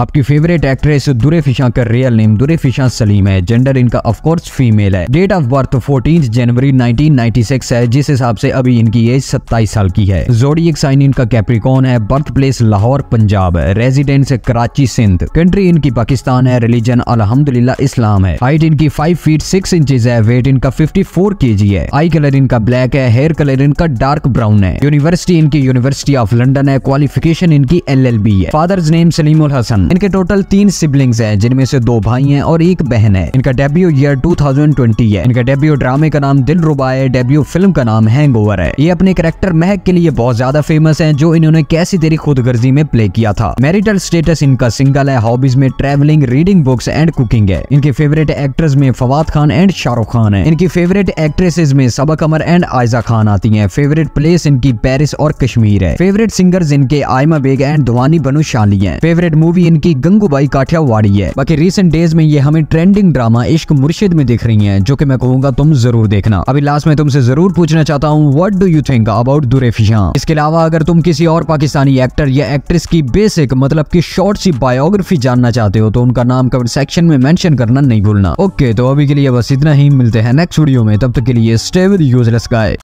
आपकी favourite actress Durre Fishan का real name Durre Fishan Saleem है जेंडर इनका ऑफकोर्स फीमेल है date of birth fourteen January nineteen है जिस हिसाब से अभी इनकी एज सत्ताईस साल की है एक साइन इनका कैप्रिकॉन है बर्थ प्लेस लाहौर पंजाब है रेजिडेंस कराची सिंध कंट्री इनकी पाकिस्तान है रिलीजन अलहमदुल्ला इस्लाम है हाइट इनकी फाइव फीट सिक्स इंचज है वेट इनका फिफ्टी फोर के जी है आई कलर इनका ब्लैक है हेयर कलर इनका डार्क ब्राउन है यूनिवर्सिटी इनकी यूनिवर्सिटी ऑफ लंडन है क्वालिफिकेशन इनकी एल एल बी है फादर्स नेम उल हसन इनके टोटल तीन सिबलिंग्स हैं जिनमें से दो भाई हैं और एक बहन है इनका डेब्यू ईयर 2020 है इनका डेब्यू ड्रामे का नाम दिल रुबा है डेब्यू फिल्म का नाम ओवर है ये अपने करेक्टर महक के लिए बहुत ज्यादा फेमस है जो इन्होंने कैसी तेरी खुदगर्जी में प्ले किया था मैरिटल स्टेटस इनका सिंगल है हॉबीज में travelling reading books and cooking है इनके फेवरेट एक्टर्स में फवाद खान एंड शाहरुख खान है इनकी फेवरेट एक्ट्रेसेज में सबक अमर एंड आयजा खान आती है फेवरेट प्लेस इनकी पेरिस और कश्मीर है फेवरेट सिंगर्स इनके आयमा बेग एंड धवानी बनु शाली है फेवरेट मूवी इनकी इनकी गंगूबाई काठियावाड़ी है बाकी रिसेंट डेज में ये हमें ट्रेंडिंग ड्रामा इश्क मुर्शिद में दिख रही है जो की मैं कहूंगा तुम जरूर देखना अभी लास्ट में तुमसे जरूर पूछना चाहता हूँ what do you think about Durefishan इसके अलावा अगर तुम किसी और पाकिस्तानी एक्टर या एक्ट्रेस की बेसिक मतलब की शॉर्ट सी बायोग्राफी जानना चाहते हो तो उनका नाम कमेंट सेक्शन में मेंशन करना नहीं भूलना ओके तो अभी के लिए बस इतना ही मिलते हैं नेक्स्ट वीडियो में तब तक के लिए स्टे विद यूजलेस गाय